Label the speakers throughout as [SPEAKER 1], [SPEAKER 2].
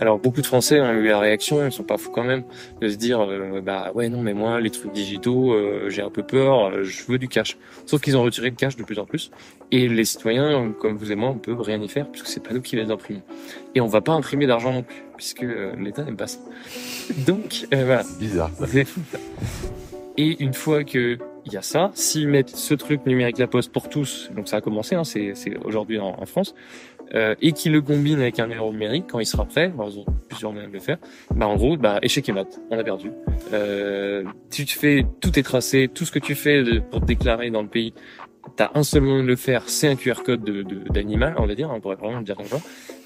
[SPEAKER 1] Alors beaucoup de Français ont eu la réaction, ils sont pas fous quand même, de se dire euh, bah ouais non mais moi les trucs digitaux, euh, j'ai un peu peur, euh, je veux du cash. Sauf qu'ils ont retiré le cash de plus en plus et les citoyens comme vous et moi on peut rien y faire puisque c'est pas nous qui les imprimons et on va pas imprimer d'argent non plus puisque l'État n'aime pas ça. Donc voilà. Bizarre. Et une fois que il y a ça. S'ils mettent ce truc numérique La Poste pour tous, donc ça a commencé, hein, c'est aujourd'hui en, France, euh, et qui le combine avec un numéro numérique quand il sera prêt, alors ils ont plusieurs moyens de le faire, bah en gros, bah, échec et mat, on a perdu. Euh, tu te fais tout est tracé, tout ce que tu fais pour te déclarer dans le pays, t'as un seul moyen de le faire, c'est un QR code d'animal, on va dire, hein, on pourrait vraiment le dire comme ça.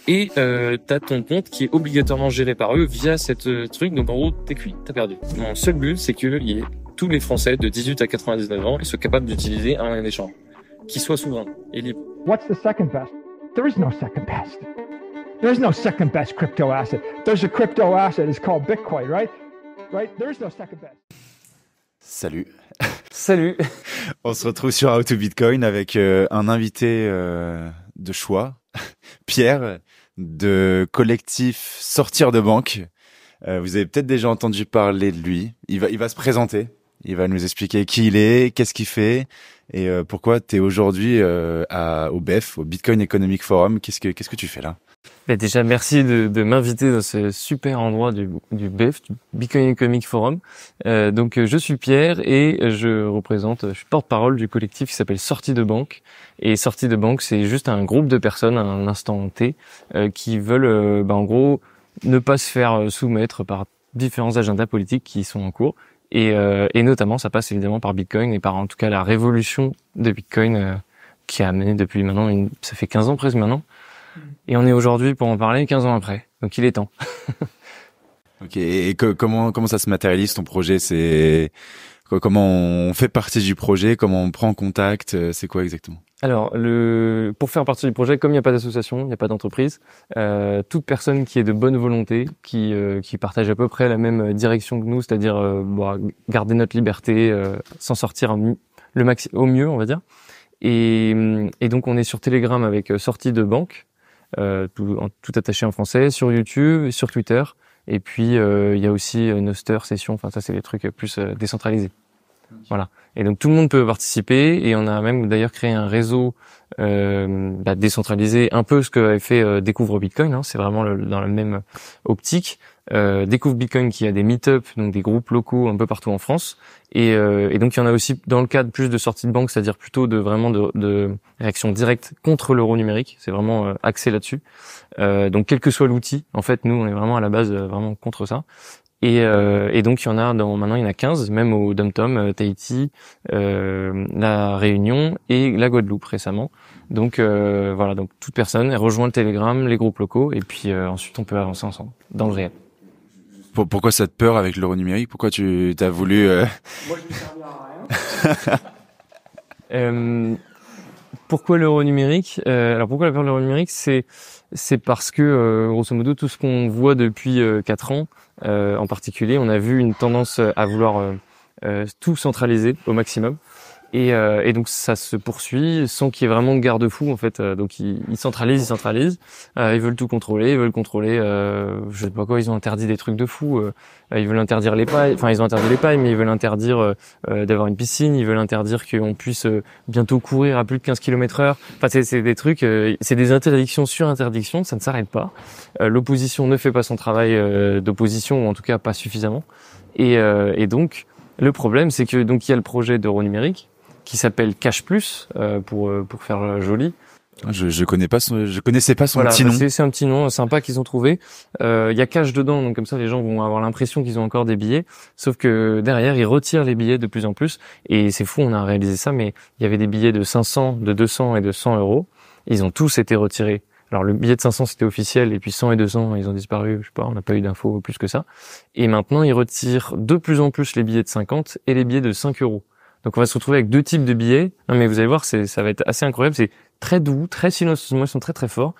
[SPEAKER 1] Et euh, t'as ton compte qui est obligatoirement géré par eux via cette euh, truc, donc en gros, t'es cuit, t'as perdu. Mon seul but, c'est que y ait tous les Français de 18 à 99 ans qui soient capables d'utiliser un échange, d'échange qui soit souverain et libre.
[SPEAKER 2] What's the second best? There is no second best. There is no second best crypto asset. There's a crypto asset. It's called Bitcoin, right? Right? There is no second best.
[SPEAKER 3] Salut. Salut. On se retrouve sur How to Bitcoin avec euh, un invité euh, de choix, Pierre, de collectif Sortir de banque. Euh, vous avez peut-être déjà entendu parler de lui. Il va, il va se présenter. Il va nous expliquer qui il est, qu'est-ce qu'il fait et euh, pourquoi tu es aujourd'hui euh, au BEF, au Bitcoin Economic Forum. Qu'est-ce que qu'est-ce que tu fais là
[SPEAKER 1] Ben Déjà, merci de, de m'inviter dans ce super endroit du, du BEF, du Bitcoin Economic Forum. Euh, donc, euh, je suis Pierre et je représente, je suis porte-parole du collectif qui s'appelle Sortie de Banque. Et Sortie de Banque, c'est juste un groupe de personnes à un instant T qui veulent, ben en gros, ne pas se faire soumettre par différents agendas politiques qui sont en cours euh, et, notamment, ça passe évidemment par Bitcoin et par en tout cas la révolution de Bitcoin euh, qui a amené depuis maintenant, ça fait 15 ans presque maintenant. Mm. Et on est aujourd'hui pour en parler 15 ans après. Donc il est temps.
[SPEAKER 3] ok. Et comment comment ça se matérialise ton projet C'est Comment on fait partie du projet Comment on prend contact euh, C'est quoi exactement
[SPEAKER 1] alors, le, pour faire partie du projet, comme il n'y a pas d'association, il n'y a pas d'entreprise, euh, toute personne qui est de bonne volonté, qui, euh, qui partage à peu près la même direction que nous, c'est-à-dire euh, bah, garder notre liberté, s'en sortir le max au mieux, on va dire. Et, et, donc, on est sur Telegram avec sortie de banque, tout, tout, attaché en français, sur YouTube, sur Twitter. Et puis, il y a aussi Noster, Session, enfin ça, c'est les trucs plus décentralisés. Voilà. Et donc tout le monde peut participer et on a même d'ailleurs créé un réseau euh, bah, décentralisé, un peu ce que avait fait euh, Découvre Bitcoin. Hein, c'est vraiment dans la même optique. Euh, Découvre Bitcoin qui a des meet-up, donc des groupes locaux un peu partout en France. Et, donc il y en a aussi dans le cadre plus de sorties de banque, c'est-à-dire plutôt de vraiment de, de réaction directe contre l'euro numérique. C'est vraiment axé là-dessus. donc quel que soit l'outil, en fait, nous on est vraiment à la base vraiment contre ça. Et, euh, et, donc il y en a dans, maintenant il y en a 15, même au dom euh, Tahiti, euh, la Réunion et la Guadeloupe récemment. Donc euh, voilà, donc toute personne elle rejoint le Telegram, les groupes locaux et puis euh, ensuite on peut avancer ensemble
[SPEAKER 3] dans le réel. Pourquoi cette peur avec l'euro numérique Pourquoi tu as voulu Moi, je pourquoi l'euro
[SPEAKER 1] numérique Alors pourquoi la peur de l'euro numérique C'est c'est parce que grosso modo tout ce qu'on voit depuis quatre ans, euh, en particulier, on a vu une tendance à vouloir euh, euh, tout centraliser au maximum. Et, euh, et, donc ça se poursuit sans qu'il y ait vraiment de garde-fou en fait. Euh, donc ils, centralisent, ils centralisent. Euh, ils veulent tout contrôler, ils veulent contrôler. Euh, je sais pas quoi. Ils ont interdit des trucs de fou. ils veulent interdire les pailles. Enfin ils ont interdit les pailles, mais ils veulent interdire d'avoir une piscine. Ils veulent interdire qu'on puisse bientôt courir à plus de 15 km heure. Enfin c'est des trucs, c'est des interdictions sur interdictions. Ça ne s'arrête pas. L'opposition ne fait pas son travail d'opposition, ou en tout cas pas suffisamment. Et, et donc le problème, c'est que donc il y a le projet d'euro numérique qui s'appelle Cash Plus euh, pour euh, pour faire joli.
[SPEAKER 3] Je, je connais pas je connaissais pas son petit bah, nom.
[SPEAKER 1] C'est un petit nom euh, sympa qu'ils ont trouvé. Il y a cash dedans, donc comme ça les gens vont avoir l'impression qu'ils ont encore des billets. Sauf que derrière ils retirent les billets de plus en plus et c'est fou, on a réalisé ça. Mais il y avait des billets de 500, de 200 et de 100 euros. Ils ont tous été retirés. Alors le billet de 500 c'était officiel et puis 100 et 200 ils ont disparu, je sais pas, on n'a pas eu d'infos plus que ça. Et maintenant ils retirent de plus en plus les billets de 50 et les billets de 5 euros. Donc on va se retrouver avec deux types de billets. mais vous allez voir, c'est ça va être assez incroyable. C'est très doux, très silencieux, ils sont très très forts.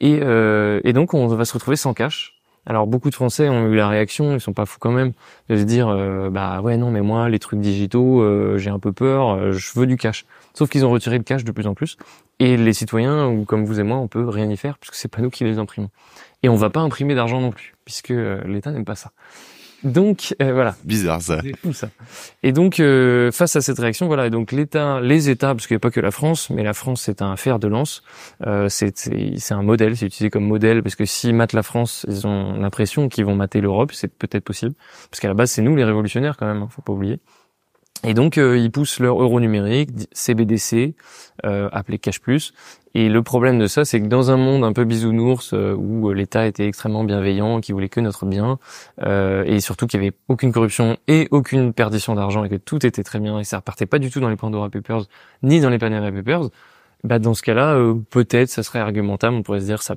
[SPEAKER 1] Et, euh, et, donc on va se retrouver sans cash. Alors beaucoup de Français ont eu la réaction, ils sont pas fous quand même, de se dire euh, bah ouais non mais moi les trucs digitaux euh, j'ai un peu peur, je veux du cash. Sauf qu'ils ont retiré le cash de plus en plus et les citoyens ou comme vous et moi on peut rien y faire puisque c'est pas nous qui les imprimons. Et on va pas imprimer d'argent non plus puisque l'État n'aime pas ça. Donc euh, voilà. Bizarre ça. Et donc euh, face à cette réaction, voilà, et donc l'État, les États, parce qu'il n'y a pas que la France, mais la France c'est un fer de lance. Euh, c'est, un modèle, c'est utilisé comme modèle parce que s'ils matent la France, ils ont l'impression qu'ils vont mater l'Europe, c'est peut-être possible. Parce qu'à la base c'est nous les révolutionnaires quand même, hein, faut pas oublier. Et donc, euh, ils poussent leur euro numérique, CBDC, euh, appelé Cash Plus. Et le problème de ça, c'est que dans un monde un peu bisounours, euh, où euh, l'État était extrêmement bienveillant, qui voulait que notre bien, et surtout qu'il n'y avait aucune corruption et aucune perdition d'argent, et que tout était très bien, et ça repartait pas du tout dans les Pandora Papers, ni dans les Panama Papers, bah dans ce cas-là, peut-être ça serait argumentable, on pourrait se dire ça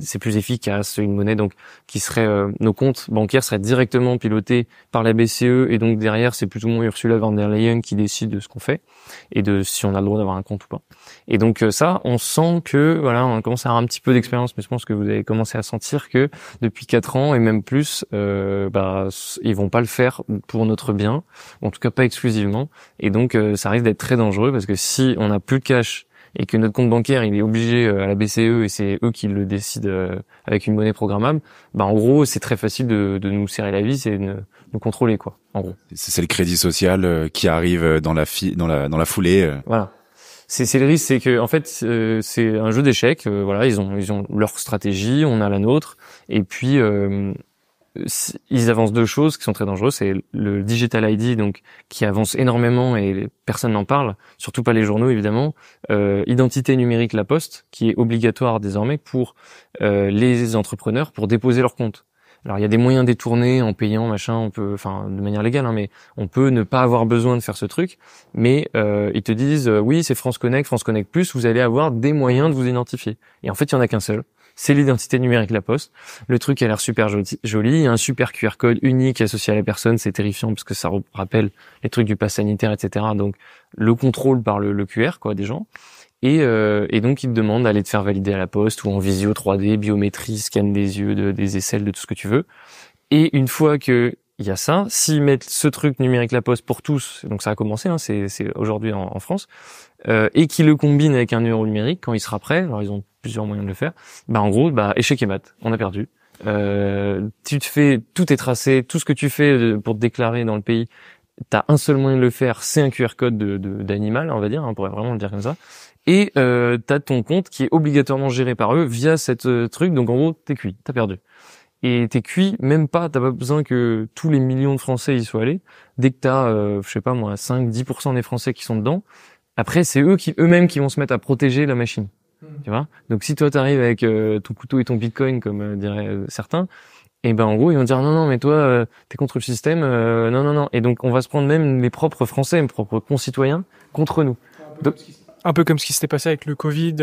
[SPEAKER 1] c'est plus efficace, une monnaie donc qui serait euh, nos comptes bancaires seraient directement pilotés par la BCE et donc derrière c'est plus ou moins Ursula von der Leyen qui décide de ce qu'on fait et de si on a le droit d'avoir un compte ou pas. Et donc euh, ça, on sent que voilà, on commence à avoir un petit peu d'expérience, mais je pense que vous avez commencé à sentir que depuis quatre ans et même plus, euh, bah ils vont pas le faire pour notre bien, en tout cas pas exclusivement. Et donc euh, ça risque d'être très dangereux parce que si on n'a plus de cash et que notre compte bancaire il est obligé euh, à la BCE et c'est eux qui le décident euh, avec une monnaie programmable, bah en gros c'est très facile de, de, nous serrer la vis et de nous contrôler quoi. En gros.
[SPEAKER 3] C'est le crédit social euh, qui arrive dans la dans la dans la foulée.
[SPEAKER 1] Voilà. C'est le risque, c'est que en fait c'est un jeu d'échecs. voilà, ils ont ils ont leur stratégie, on a la nôtre, et puis ils avancent deux choses qui sont très dangereuses, c'est le digital ID donc qui avance énormément et personne n'en parle, surtout pas les journaux évidemment. Euh, identité numérique La Poste qui est obligatoire désormais pour euh, les entrepreneurs pour déposer leur compte. Alors il y a des moyens détournés en payant machin, on peut, enfin de manière légale, hein, mais on peut ne pas avoir besoin de faire ce truc. Mais euh, ils te disent oui c'est France Connect, France Connect Plus, vous allez avoir des moyens de vous identifier. Et en fait il y en a qu'un seul c'est l'identité numérique La Poste. Le truc a l'air super joli, il y a un super QR code unique associé à la personne, c'est terrifiant parce que ça rappelle les trucs du pass sanitaire, etc. Donc le contrôle par le, QR quoi des gens. Euh, et, donc, ils te demandent d'aller te faire valider à la poste ou en visio 3D, biométrie, scan des yeux, des aisselles, de tout ce que tu veux. Et une fois que il y a ça, s'ils mettent ce truc numérique la poste pour tous, donc ça a commencé, hein, c'est aujourd'hui en, France, euh, et qui le combine avec un numéro numérique quand il sera prêt, alors ils ont plusieurs moyens de le faire, bah en gros, bah échec et mat, on a perdu. Euh, tu te fais, tout est tracé, tout ce que tu fais euh, pour te déclarer dans le pays, t'as un seul moyen de le faire, c'est un QR code d'animal, on va dire, hein, on pourrait vraiment le dire comme ça. Et euh, t'as ton compte qui est obligatoirement géré par eux via cette truc, donc en gros t'es cuit, t'as perdu. Et t'es cuit, même pas, t'as pas besoin que tous les millions de Français y soient allés. Dès que t'as, euh, je sais pas moi, 5-10% des Français qui sont dedans, après, c'est eux qui eux-mêmes qui vont se mettre à protéger la machine. Hmm. Tu vois Donc si toi tu arrives avec euh, ton couteau et ton bitcoin, comme euh, diraient euh, certains, eh ben en gros ils vont dire non non mais toi euh, tu es contre le système, non non non. Et donc on va se prendre même les propres Français, les propres concitoyens contre nous. Un peu, comme ce qui s'était passé avec le Covid,
[SPEAKER 2] quand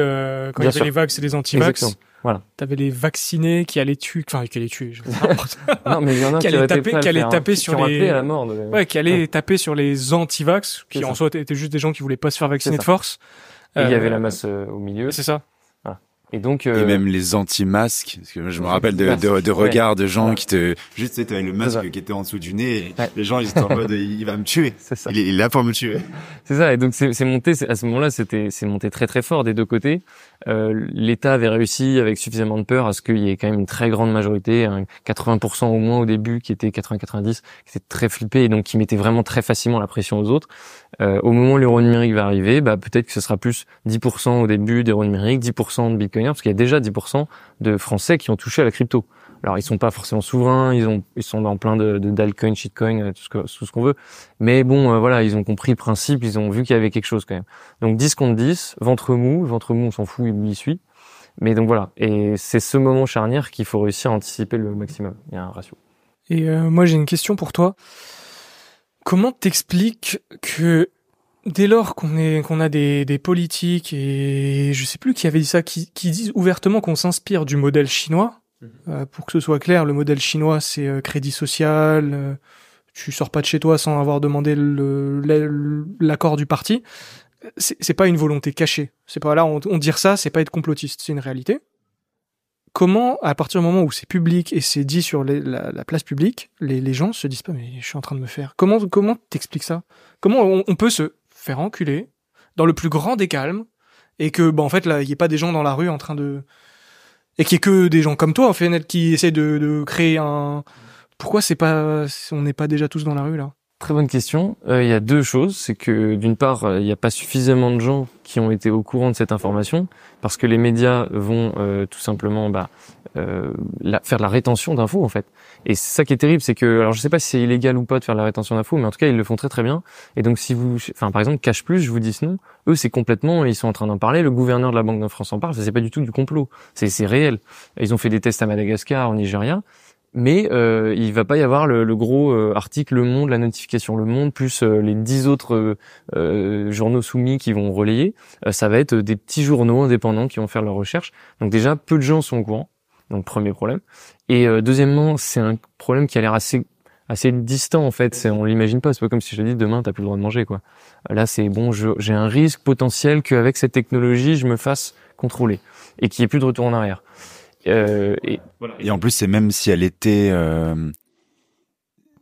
[SPEAKER 2] il y avait les vax et les anti-vax. Voilà. T'avais les vaccinés qui allaient tuer, enfin qui allaient tuer. Je non mais il y en a qui, allaient taper, qui allaient hein. taper sur les, la mort ouais, qui allaient taper sur les anti-vax, qui en soit étaient juste des gens qui voulaient pas se faire vacciner de force. et Il y avait euh, la masse
[SPEAKER 1] euh, au
[SPEAKER 3] milieu. C'est ça. Et donc euh, et même les anti-masques, parce que je me rappelle de, de, de regards de gens qui te juste tu avais le masque qui était en dessous du nez, et les gens ils étaient en mode il va me tuer, c'est ça. Il, est, là pour me tuer.
[SPEAKER 1] C'est ça, et donc c'est monté à ce moment-là, c'était c'est monté très très fort des deux côtés. Euh, L'État avait réussi avec suffisamment de peur à ce qu'il y ait quand même une très grande majorité, 80% au moins au début, qui était 80-90, qui était très flippé et donc qui mettait vraiment très facilement la pression aux autres. Euh, au moment où l'euro numérique va arriver, bah peut-être que ce sera plus 10% au début d'euro numérique, 10% de Bitcoin parce qu'il y a déjà 10% de Français qui ont touché à la crypto. Alors ils sont pas forcément souverains, ils ont ils sont dans plein de, de d'alcoin, shitcoin, euh, tout ce tout ce qu'on veut. Mais bon, euh, voilà, ils ont compris le principe, ils ont vu qu'il y avait quelque chose quand même. Donc 10 contre 10, ventre mou, ventre mou, on s'en fout, il y suit. Mais donc voilà, et c'est ce moment charnière qu'il faut réussir à anticiper le maximum. Il y a un ratio.
[SPEAKER 2] Et euh, moi j'ai une question pour toi. Comment t'expliques que dès lors qu'on est qu'on a des, politiques et je sais plus qui avait dit ça, qui, disent ouvertement qu'on s'inspire du modèle chinois. Mhm. Euh, pour que ce soit clair, le modèle chinois, c'est euh, crédit social. Euh, tu sors pas de chez toi sans avoir demandé l'accord du parti. C'est pas une volonté cachée. C'est pas là, on, dire ça, c'est pas être complotiste, c'est une réalité. Comment, à partir du moment où c'est public et c'est dit sur la, place publique, les, les, gens se disent pas mais je suis en train de me faire. Comment comment t'expliques ça Comment on peut se faire dans le plus grand des calmes et que bah en fait là il y ait pas des gens dans la rue en train de et qu'il n'y ait que des gens comme toi en fait qui essaient de, de créer un pourquoi c'est pas on n'est pas déjà tous dans la rue là Très bonne question.
[SPEAKER 1] Euh, il y a deux choses. C'est que d'une part, euh, il n'y a pas suffisamment de gens qui ont été au courant de cette information, parce que les médias vont euh, tout simplement bah, faire de la rétention d'infos en fait. Et c'est ça qui est terrible, c'est que alors je sais pas si c'est illégal ou pas de faire de la rétention d'infos, mais en tout cas ils le font très très bien. Et donc si vous, enfin par exemple Cash Plus, je vous dis non, eux c'est complètement, ils sont en train d'en parler. Le gouverneur de la Banque de France en parle. Ça c'est pas du tout du complot, c'est réel. Ils ont fait des tests à Madagascar, en Nigeria mais euh, il va pas y avoir le, gros euh, article Le Monde, la notification Le Monde, plus euh, les dix autres euh, journaux soumis qui vont relayer. ça va être des petits journaux indépendants qui vont faire leur recherche. Donc déjà, peu de gens sont au courant. Donc premier problème. Et deuxièmement, c'est un problème qui a l'air assez assez distant en fait. C'est, on l'imagine pas. C'est pas comme si je te dis demain t'as plus le droit de manger quoi. Là c'est bon, j'ai un risque potentiel qu'avec cette technologie je me fasse contrôler et qu'il n'y ait plus de retour en arrière.
[SPEAKER 3] Euh, et... en plus, c'est même si elle était, euh,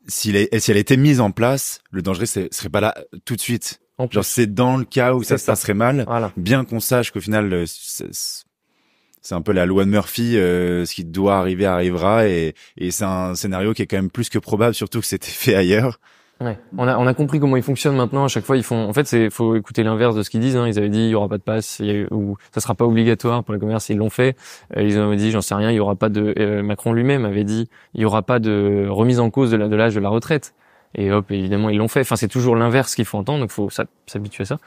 [SPEAKER 3] si, elle était mise en place, le danger serait pas là tout de suite. Genre, c'est dans le cas où ça, ça se passerait mal, bien qu'on sache qu'au final, euh, c'est un peu la loi de Murphy, euh, ce qui doit arriver arrivera, et c'est un scénario qui est quand même plus que probable, surtout que c'était fait ailleurs. On a on a compris comment ils
[SPEAKER 1] fonctionnent maintenant. À chaque fois, ils font. En fait, c'est faut écouter l'inverse de ce qu'ils disent. Hein. Ils avaient dit il y aura pas de passe, ou ça sera pas obligatoire pour les commerce. Ils l'ont fait. Euh, ils ont dit j'en sais rien, il y aura pas de. Euh, Macron lui-même avait dit il y aura pas de remise en cause de l'âge de, de la retraite. Et hop, évidemment, ils l'ont fait. Enfin, c'est toujours l'inverse qu'il faut entendre. Donc, il faut s'habituer à ça.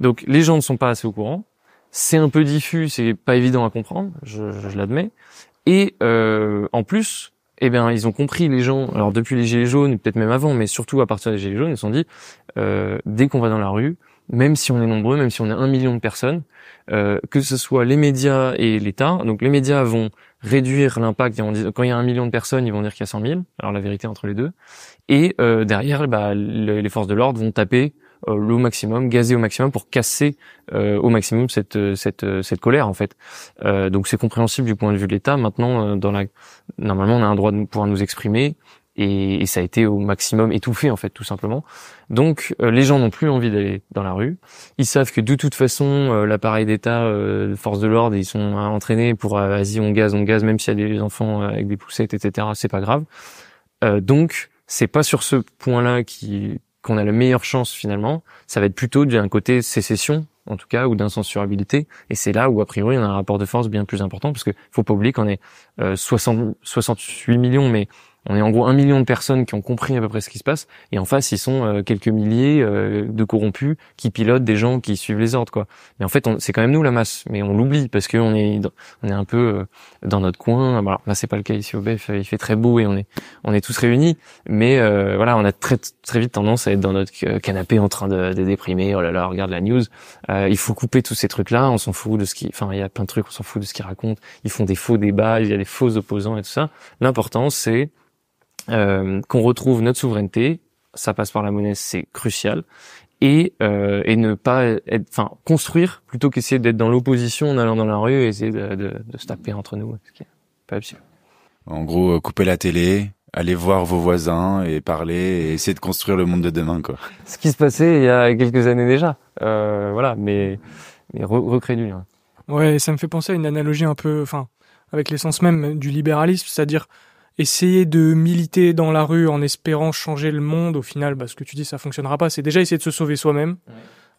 [SPEAKER 1] Donc, les gens ne sont pas assez au courant. C'est un peu diffus, c'est pas évident à comprendre. Je, je, l'admets. Et euh, en plus, eh bien, ils ont compris les gens. Alors depuis les gilets jaunes, peut-être même avant, mais surtout à partir des gilets jaunes, ils se sont dit euh, dès qu'on va dans la rue, même si on est nombreux, même si on est un million de personnes, euh, que ce soit les médias et l'État. Donc les médias vont réduire l'impact. Quand il y a un million de personnes, ils vont dire qu'il y a 100 000. Alors la vérité entre les deux. Et euh, derrière, bah, les forces de l'ordre vont taper au euh, maximum, gazer au maximum pour casser euh, au maximum cette euh, cette cette colère en fait. donc c'est compréhensible du point de vue de l'État. Maintenant, dans la normalement, on a un droit de pouvoir nous exprimer. Et, ça a été au maximum étouffé en fait tout simplement. Donc les gens n'ont plus envie d'aller dans la rue. Ils savent que de toute façon l'appareil d'État, euh, force de l'ordre, ils sont entraînés pour vas-y on gaz, on gaz, même s'il y a des enfants avec des poussettes, etc. C'est pas grave. donc c'est pas sur ce point-là qui qu'on a la meilleure chance finalement, ça va être plutôt d'un côté sécession en tout cas ou d'incensurabilité et c'est là où a priori on a un rapport de force bien plus important parce que faut pas oublier qu'on est euh, 68 millions mais on est en gros un million de personnes qui ont compris à peu près ce qui se passe, et en face, ils sont euh, quelques milliers euh, de corrompus qui pilotent des gens qui suivent les ordres, quoi. Mais en fait, c'est quand même nous la masse, mais on l'oublie parce qu'on est on est un peu euh, dans notre coin. Alors, là, c'est pas le cas ici au BEF, il fait très beau et on est on est tous réunis, mais voilà, on a très très vite tendance à être dans notre canapé en train de, de déprimer. Oh là là, regarde la news. il faut couper tous ces trucs-là. On s'en fout de ce qui, enfin, il y a plein de trucs, on s'en fout de ce qu'ils racontent. Ils font des faux débats, il y a des faux opposants et tout ça. L'important, c'est euh, qu'on retrouve notre souveraineté, ça passe par la monnaie, c'est crucial. Et, euh, et, ne pas être, enfin, construire plutôt qu'essayer d'être dans l'opposition en allant dans la rue et essayer de, de, de se taper entre nous, ce qui est pas possible.
[SPEAKER 3] En gros, euh, couper la télé, aller voir vos voisins et parler et essayer de construire le monde de demain, quoi. Ce
[SPEAKER 1] qui se passait il y a quelques années déjà, euh, voilà, mais mais recréer du lien.
[SPEAKER 2] Ouais, ça me fait penser à une analogie un peu, enfin, avec l'essence même du libéralisme, c'est-à-dire essayer de militer dans la rue en espérant changer le monde, au final, parce bah, que tu dis, ça fonctionnera pas. C'est déjà essayer de se sauver soi-même,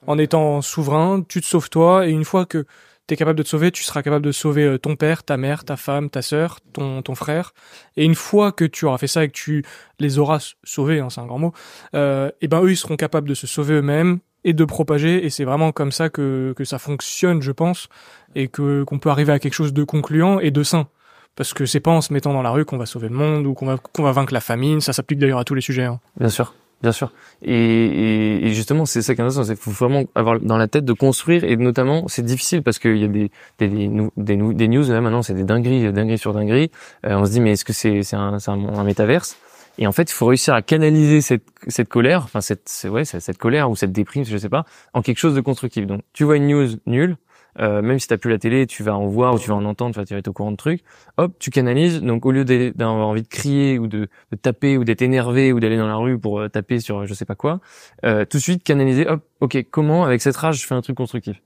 [SPEAKER 2] en étant souverain, tu te sauves toi, et une fois que tu es capable de te sauver, tu seras capable de sauver euh, ton père, ta mère, ta femme, ta sœur, ton, ton frère. Et une fois que tu auras fait ça et que tu les auras sauvés, hein, c'est un grand mot, euh, et ben eux, ils seront capables de se sauver eux-mêmes, et de propager et c'est vraiment comme ça que, que ça fonctionne je pense et que qu'on peut arriver à quelque chose de concluant et de sain parce que c'est pas en se mettant dans la rue qu'on va sauver le monde ou qu'on va, qu'on va vaincre la famine. Ça s'applique d'ailleurs à tous les sujets. Hein.
[SPEAKER 1] Bien sûr. Bien sûr. Et, et, justement, c'est ça c'est qu'il faut vraiment avoir dans la tête de construire, et notamment, c'est difficile parce qu'il y a des, des, des, des, news, maintenant, c'est des dingueries, euh, dingueries sur dingueries. Euh, on se dit, mais est-ce que c'est un, un métaverse et en fait, il faut réussir à canaliser cette, cette colère, enfin cette, ouais, cette, colère ou cette déprime, je sais pas, en quelque chose de constructif. Donc, tu vois une news nulle, euh, même si t'as plus la télé, tu vas en voir ou tu vas en entendre, tu vas être au courant de trucs. Hop, tu canalises. Donc au lieu d'avoir envie de crier ou de, taper ou d'être énervé ou d'aller dans la rue pour euh, taper sur je sais pas quoi, euh, tout de suite canaliser. Hop, ok, comment avec cette rage je fais un truc constructif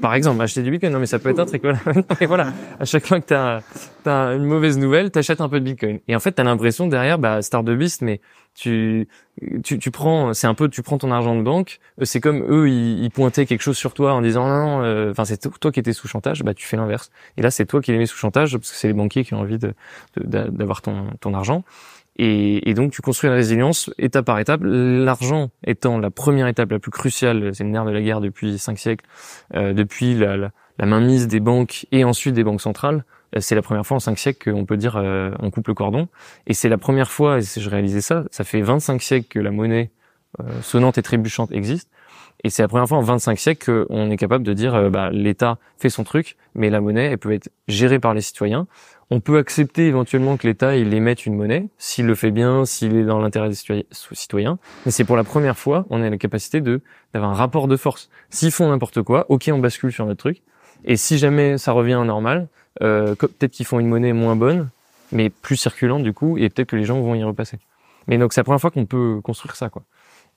[SPEAKER 1] par exemple, acheter du bitcoin. Non, mais ça peut être un truc. Voilà. voilà. À chaque fois que t'as, as une mauvaise nouvelle, t'achètes un peu de bitcoin. Et en fait, t'as l'impression derrière, bah, star de beast, mais tu, tu, prends, c'est un peu, tu prends ton argent de banque. Euh, c'est comme eux, ils, pointaient quelque chose sur toi en disant, non, non euh, enfin, c'est toi qui étais sous chantage. Bah, tu fais l'inverse. Et là, c'est toi qui les mets sous chantage parce que c'est les banquiers qui ont envie de, d'avoir ton, ton argent. Et, donc, tu construis la résilience étape par étape, l'argent étant la première étape la plus cruciale, c'est le nerf de la guerre depuis cinq siècles, euh, depuis la, la, mainmise des banques et ensuite des banques centrales. Euh, c'est la première fois en cinq siècles qu'on peut dire euh, on coupe le cordon. Et c'est la première fois, et je réalisais ça, ça fait 25 siècles que la monnaie sonnante et trébuchante existe. Et c'est la première fois en 25 siècles qu'on est capable de dire euh, bah, l'État fait son truc, mais la monnaie, elle peut être gérée par les citoyens. On peut accepter éventuellement que l'État il émette une monnaie s'il le fait bien, s'il est dans l'intérêt des citoyens. Mais c'est pour la première fois, on a la capacité de d'avoir un rapport de force. S'ils font n'importe quoi, ok, on bascule sur notre truc. Et si jamais ça revient à normal, euh, peut-être qu'ils font une monnaie moins bonne, mais plus circulante du coup, et peut-être que les gens vont y repasser. Mais donc c'est la première fois qu'on peut construire ça, quoi.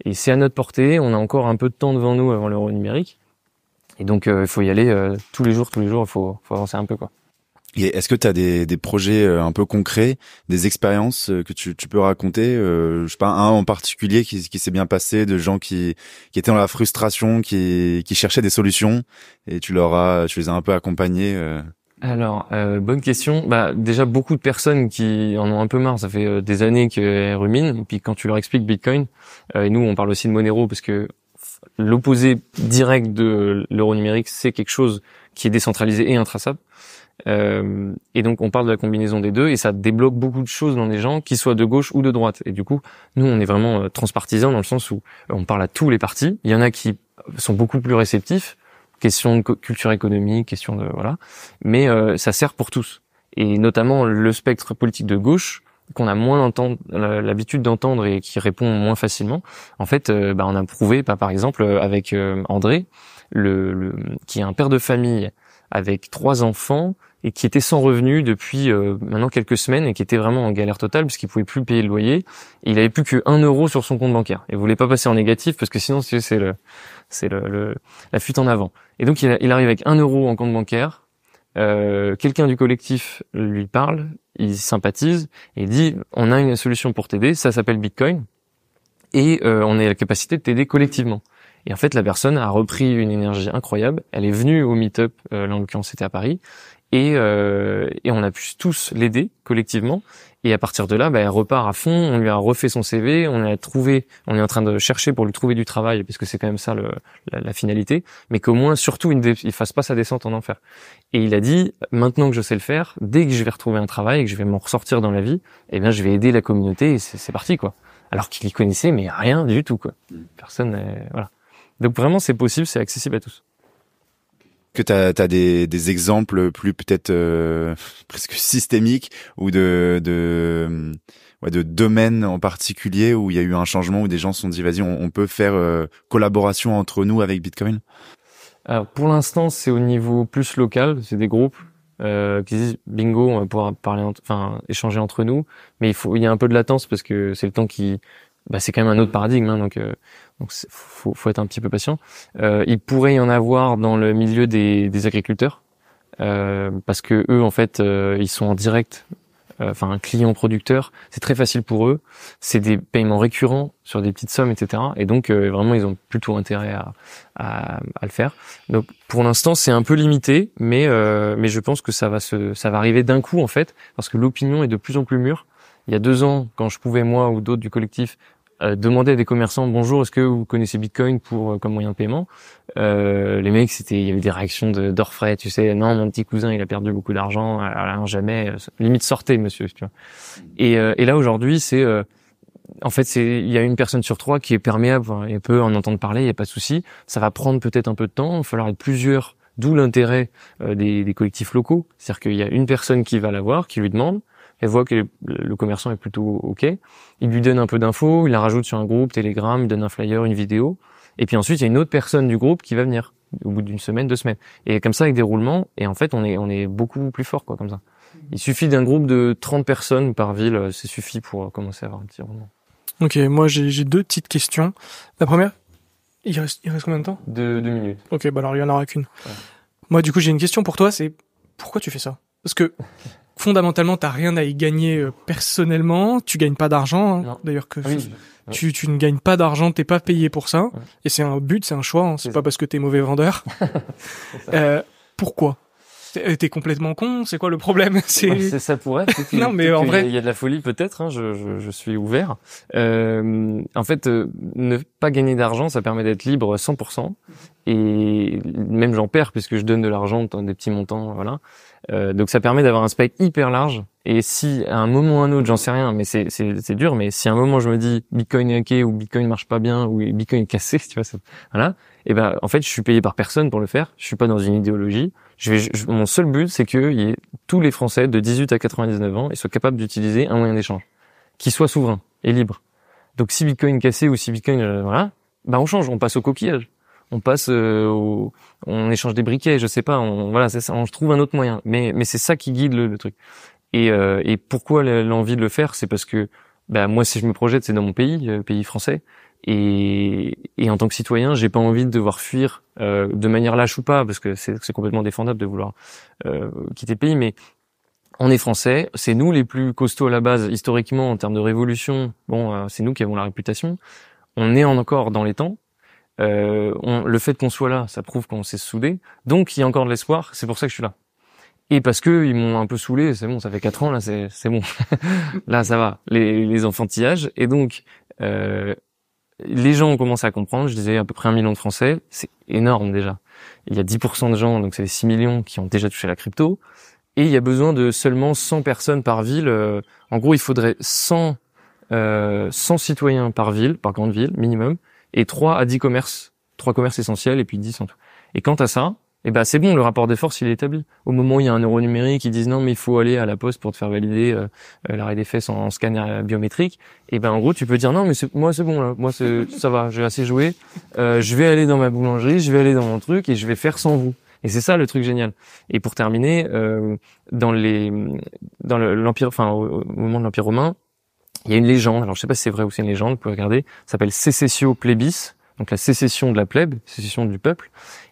[SPEAKER 1] Et c'est à notre portée. On a encore un peu de temps devant nous avant l'euro numérique. Et donc, euh, il faut y aller euh, tous les jours, tous les jours. Il faut, faut avancer un peu, quoi.
[SPEAKER 3] Et est-ce que tu as des, des, projets euh, un peu concrets, des expériences que tu, tu peux raconter euh, Je sais pas, un en particulier qui, qui s'est bien passé, de gens qui, qui étaient dans la frustration, qui, qui cherchaient des solutions, et tu leur as, tu les as un peu accompagnés. Euh.
[SPEAKER 1] Alors, euh, bonne question. Bah, déjà, beaucoup de personnes qui en ont un peu marre, ça fait euh, des années qu'elles ruminent. Et puis quand tu leur expliques Bitcoin, euh, et nous, on parle aussi de Monero parce que l'opposé direct de l'euro numérique, c'est quelque chose qui est décentralisé et intraçable. Euh, et donc, on parle de la combinaison des deux, et ça débloque beaucoup de choses dans les gens, qu'ils soient de gauche ou de droite. Et du coup, nous, on est vraiment euh, transpartisans dans le sens où on parle à tous les partis. Il y en a qui sont beaucoup plus réceptifs, question de culture économique, question de voilà. Mais euh, ça sert pour tous, et notamment le spectre politique de gauche qu'on a moins l'habitude d'entendre et qui répond moins facilement. En fait, euh, bah, on a prouvé, bah, par exemple, euh, avec André, le, qui est un père de famille avec trois enfants et qui était sans revenu depuis maintenant quelques semaines et qui était vraiment en galère totale parce qu'il pouvait plus payer le loyer. il avait plus que euro sur son compte bancaire et voulait pas passer en négatif parce que sinon c'est le c'est le, la fuite en avant. Et donc il, arrive avec un euro en compte bancaire. Euh, quelqu'un du collectif lui parle, il sympathise et dit on a une solution pour t'aider, ça s'appelle Bitcoin et euh, on a la capacité de t'aider collectivement. Et en fait, la personne a repris une énergie incroyable. Elle est venue au meet-up, euh, c'était à Paris, et, euh, et on a pu tous l'aider collectivement. Et à partir de là, bah, elle repart à fond. On lui a refait son CV. On a trouvé. On est en train de chercher pour lui trouver du travail, parce que c'est quand même ça le, la, finalité. Mais qu'au moins, surtout, il ne fasse pas sa descente en enfer. Et il a dit maintenant que je sais le faire, dès que je vais retrouver un travail et que je vais m'en ressortir dans la vie, eh bien, je vais aider la communauté. Et c'est parti, quoi. Alors qu'il y connaissait, mais rien du tout, quoi. Mmh. Personne, voilà. Donc vraiment, c'est possible, c'est accessible à tous
[SPEAKER 3] que tu as, des, des exemples plus peut-être euh, presque systémiques ou de, de, ouais, de domaines en particulier où il y a eu un changement où des gens se sont dit vas-y on, peut faire euh, collaboration entre nous avec Bitcoin Alors, Pour l'instant c'est au
[SPEAKER 1] niveau plus local, c'est des groupes euh, qui disent bingo on va pouvoir parler enfin échanger entre nous mais il faut il y a un peu de latence parce que c'est le temps qui bah, c'est quand même un autre paradigme, hein, donc euh, faut, faut être un petit peu patient. Euh, il pourrait y en avoir dans le milieu des, des agriculteurs euh, parce que eux en fait euh, ils sont en direct, euh, enfin un client producteur, c'est très facile pour eux, c'est des paiements récurrents sur des petites sommes etc. Et donc euh, vraiment ils ont plutôt intérêt à, à, à le faire. Donc pour l'instant c'est un peu limité, mais mais je pense que ça va se ça va arriver d'un coup en fait parce que l'opinion est de plus en plus mûre il y a deux ans, quand je pouvais, moi ou d'autres du collectif, euh, demander à des commerçants bonjour est-ce que vous connaissez Bitcoin pour euh, comme moyen de paiement euh, les mecs c'était il y avait des réactions de tu sais non mon petit cousin il a perdu beaucoup d'argent jamais euh, limite sortez monsieur et, là aujourd'hui c'est en fait, il y a une personne sur trois qui est perméable hein, et peut en entendre parler, il n'y a pas de souci. Ça va prendre peut-être un peu de temps, il va falloir être plusieurs, d'où l'intérêt des, des collectifs locaux. C'est-à-dire qu'il y a une personne qui va l'avoir, qui lui demande, elle voit que le commerçant est plutôt OK. Il lui donne un peu d'infos, il la rajoute sur un groupe, Telegram, il donne un flyer, une vidéo. Et puis ensuite, il y a une autre personne du groupe qui va venir au bout d'une semaine, deux semaines. Et comme ça, avec des roulements, et en fait, on est, on est beaucoup plus fort, quoi, comme ça. Il suffit d'un groupe de 30 personnes par ville, c'est suffit pour euh, commencer à avoir un petit roulement.
[SPEAKER 2] Ok, moi j'ai deux petites questions. La première, il reste, il reste combien de temps
[SPEAKER 1] deux, deux, minutes.
[SPEAKER 2] Ok, bah alors il y en aura qu'une. Moi du coup j'ai une question pour toi, c'est pourquoi tu fais ça Parce que fondamentalement, t'as rien à y gagner euh, personnellement. Tu gagnes pas d'argent. Hein, d'ailleurs que ah tu, tu ne gagnes pas d'argent, t'es pas payé pour ça. Et c'est un but, c'est un choix. Hein, c'est pas parce que t'es mauvais vendeur. euh, pourquoi euh, T'es complètement con. C'est quoi le problème bah, C'est ça pourrait. non, mais en vrai,
[SPEAKER 1] il y a de la folie peut-être. Hein, je, je, je, suis ouvert. Euh, en fait, euh, ne pas gagner d'argent, ça permet d'être libre 100%. Et même j'en perds puisque je donne de l'argent des petits montants, voilà. Euh, donc ça permet d'avoir un spectre hyper large. Et si à un moment ou un autre, j'en sais rien, mais c'est, dur, mais si à un moment je me dis Bitcoin est hacké ou Bitcoin marche pas bien ou Bitcoin est cassé, tu vois, ça, voilà, et eh ben en fait je suis payé par personne pour le faire. Je suis pas dans une idéologie. mon seul but c'est que y ait tous les Français de 18 à 99 ans et soient capables d'utiliser un moyen d'échange qui soit souverain et libre. Donc si Bitcoin est cassé ou si Bitcoin euh, voilà, ben on change, on passe au coquillage on passe euh, on échange des briquets, je sais pas, on, voilà, ça, on trouve un autre moyen. Mais, mais c'est ça qui guide le, truc. Et, euh, pourquoi l'envie de le faire, c'est parce que bah, moi, si je me projette, c'est dans mon pays, euh, pays français. Et, en tant que citoyen, j'ai pas envie de devoir fuir de manière lâche ou pas, parce que c'est complètement défendable de vouloir quitter le pays. Mais on est français, c'est nous les plus costauds à la base historiquement en termes de révolution. Bon, c'est nous qui avons la réputation. On est encore dans les temps, euh, le fait qu'on soit là, ça prouve qu'on s'est soudé. Donc il y a encore de l'espoir. C'est pour ça que je suis là. Et parce que ils m'ont un peu saoulé. C'est bon, ça fait quatre ans là, c'est bon. là ça va. Les, enfantillages. Et donc euh, les gens ont commencé à comprendre. Je disais à peu près un million de Français. C'est énorme déjà. Il y a 10% de gens, donc c'est les 6 millions qui ont déjà touché la crypto. Et il y a besoin de seulement 100 personnes par ville. Euh, en gros, il faudrait 100 euh, 100 citoyens par ville, par grande ville minimum, et trois à 10 commerces, trois commerces essentiels et puis 10 en tout. Et quant à ça, eh ben c'est bon, le rapport des forces il est établi. Au moment où il y a un euro numérique, ils disent non mais il faut aller à la poste pour te faire valider euh, euh, l'arrêt des fesses en, scanner euh, biométrique. Et eh ben en gros tu peux dire non mais moi c'est bon moi ça va, j'ai assez joué, je vais aller dans ma boulangerie, je vais aller dans mon truc et je vais faire sans vous. Et c'est ça le truc génial. Et pour terminer, dans les dans l'empire, enfin au moment de l'empire romain, il y a une légende, alors je sais pas si c'est vrai ou c'est une légende, vous pouvez regarder, ça s'appelle Secessio Plebis, donc la sécession de la plèbe, sécession du peuple.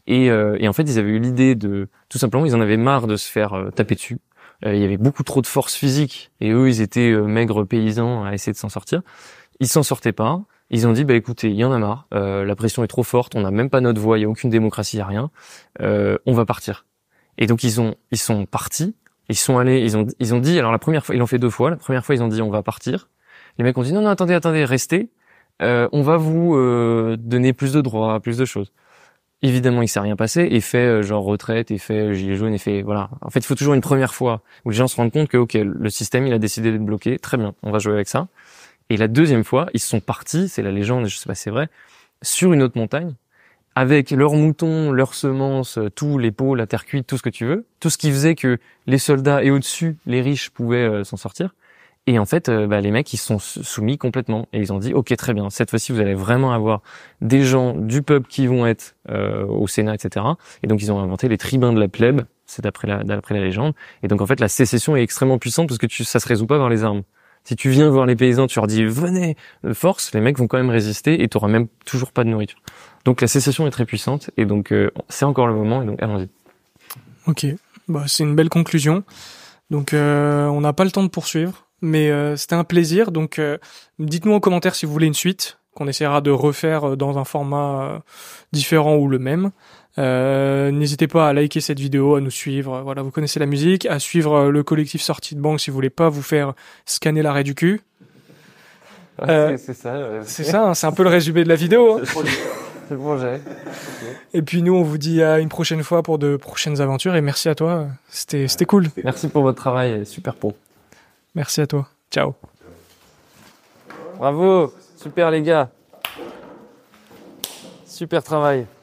[SPEAKER 1] Et, euh, en fait, ils avaient eu l'idée de, tout simplement, ils en avaient marre de se faire euh, taper dessus. Euh, il y avait beaucoup trop de force physique, et eux, ils étaient maigres paysans à essayer de s'en sortir. Ils s'en sortaient pas. Ils ont dit, bah écoutez, il y en a marre, la pression est trop forte, on n'a même pas notre voix, il n'y a aucune démocratie, il n'y a rien, on va partir. Et donc ils ont, ils sont partis, ils sont allés, ils ont, ils ont dit, alors la première fois, ils l'ont fait deux fois. La première fois, ils ont dit, on va partir. Les mecs ont dit non, non, attendez, attendez, restez. Euh, on va vous euh, donner plus de droits, plus de choses. Évidemment, il s'est rien passé. et fait euh, genre retraite, fait « et fait gilet jaune, fait, voilà. En fait, il faut toujours une première fois où les gens se rendent compte que ok, le système il a décidé d'être bloquer Très bien, on va jouer avec ça. Et la deuxième fois, ils sont partis. C'est la légende, je sais pas, si c'est vrai, sur une autre montagne avec leurs moutons, leurs semences, tout, les pots, la terre cuite, tout ce que tu veux, tout ce qui faisait que les soldats et au-dessus les riches pouvaient s'en sortir. Et en fait, euh, bah, les mecs, ils sont soumis complètement. Et ils ont dit, OK, très bien, cette fois-ci, vous allez vraiment avoir des gens du peuple qui vont être euh, au Sénat, etc. Et donc, ils ont inventé les tribuns de la plèbe, c'est d'après la, d'après la légende. Et donc, en fait, la sécession est extrêmement puissante parce que tu, ça se résout pas par les armes. Si tu viens voir les paysans, tu leur dis, venez, euh, force, les mecs vont quand même résister et tu même toujours pas de nourriture. Donc, la sécession est très puissante. Et donc, c'est encore le moment. Et donc, allons-y.
[SPEAKER 2] OK, bah, c'est une belle conclusion. Donc, on n'a pas le temps de poursuivre. Mais euh, c'était un plaisir. Donc, euh, dites-nous en commentaire si vous voulez une suite qu'on essaiera de refaire euh, dans un format différent ou le même. N'hésitez pas à liker cette vidéo, à nous suivre. Voilà, vous connaissez la musique, à suivre le collectif Sortie de Banque si vous voulez pas vous faire scanner l'arrêt du cul. c'est ça. C'est ça, hein, c'est un peu le résumé de la vidéo. Hein. C'est projet. Et puis nous, on vous dit à une prochaine fois pour de prochaines aventures et merci à toi. C'était c'était cool. Merci pour votre travail, super beau. Merci à toi.
[SPEAKER 1] Ciao. Bravo, super les gars. Super travail.